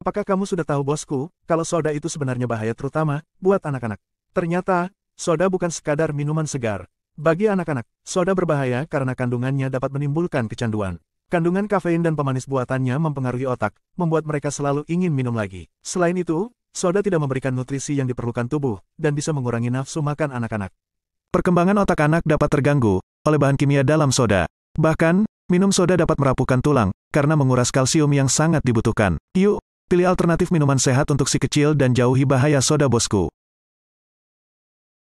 Apakah kamu sudah tahu bosku, kalau soda itu sebenarnya bahaya terutama, buat anak-anak? Ternyata, soda bukan sekadar minuman segar. Bagi anak-anak, soda berbahaya karena kandungannya dapat menimbulkan kecanduan. Kandungan kafein dan pemanis buatannya mempengaruhi otak, membuat mereka selalu ingin minum lagi. Selain itu, soda tidak memberikan nutrisi yang diperlukan tubuh, dan bisa mengurangi nafsu makan anak-anak. Perkembangan otak anak dapat terganggu oleh bahan kimia dalam soda. Bahkan, minum soda dapat merapuhkan tulang, karena menguras kalsium yang sangat dibutuhkan. Yuk, Pilih alternatif minuman sehat untuk si kecil dan jauhi bahaya soda bosku.